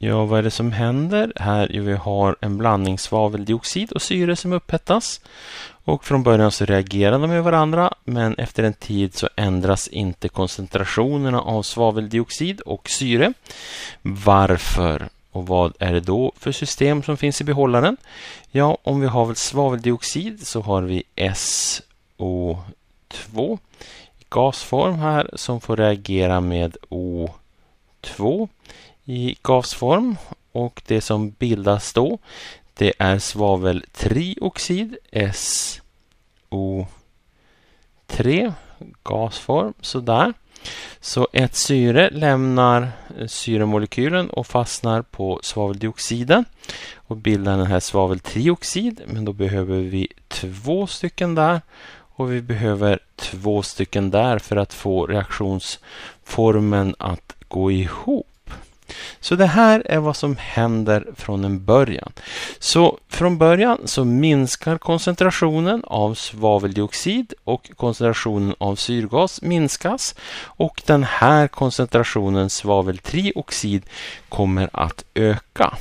Ja, vad är det som händer? Här vi har en blandning svaveldioxid och syre som upphettas. Och från början så reagerar de med varandra, men efter en tid så ändras inte koncentrationerna av svaveldioxid och syre. Varför? Och vad är det då för system som finns i behållaren? Ja, om vi har svaveldioxid så har vi SO2 i gasform här som får reagera med O2 i gasform och det som bildas då det är svaveltrioxid SO3 gasform sådär. Så ett syre lämnar syremolekylen och fastnar på svaveldioxiden och bildar den här svaveltrioxid. Men då behöver vi två stycken där och vi behöver två stycken där för att få reaktionsformen att gå ihop. Så det här är vad som händer från en början. Så från början så minskar koncentrationen av svaveldioxid och koncentrationen av syrgas minskas och den här koncentrationen svaveltrioxid kommer att öka.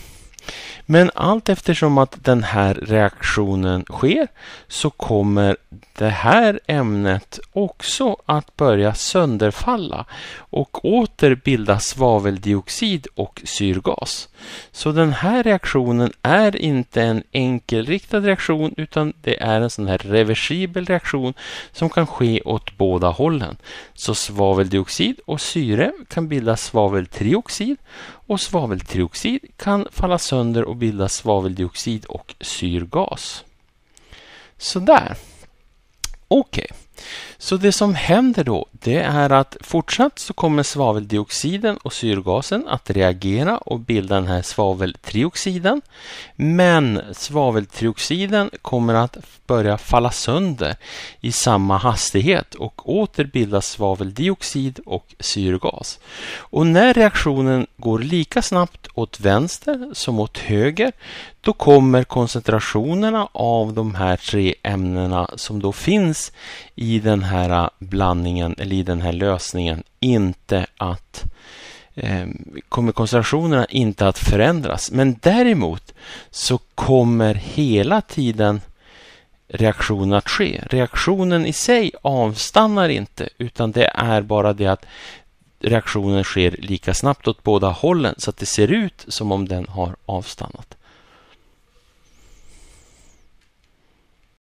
Men allt eftersom att den här reaktionen sker så kommer det här ämnet också att börja sönderfalla och åter bilda svaveldioxid och syrgas. Så den här reaktionen är inte en enkelriktad reaktion utan det är en sån här reversibel reaktion som kan ske åt båda hållen. Så svaveldioxid och syre kan bilda svaveltrioxid och svaveltrioxid kan falla sönder och bildas svaveldioxid och syrgas. Sådär. Okej. Okay. Så det som händer då, det är att fortsatt så kommer svaveldioxiden och syrgasen att reagera och bilda den här svaveltrioxiden. Men svaveltrioxiden kommer att börja falla sönder i samma hastighet och åter bildas svaveldioxid och syrgas. Och när reaktionen går lika snabbt åt vänster som åt höger, då kommer koncentrationerna av de här tre ämnena som då finns i den här här äh, blandningen, eller i den här lösningen, inte att ehm, kommer koncentrationerna inte att förändras. Men däremot så kommer hela tiden reaktionen att ske. Reaktionen i sig avstannar inte utan det är bara det att reaktionen sker lika snabbt åt båda hållen så att det ser ut som om den har avstannat.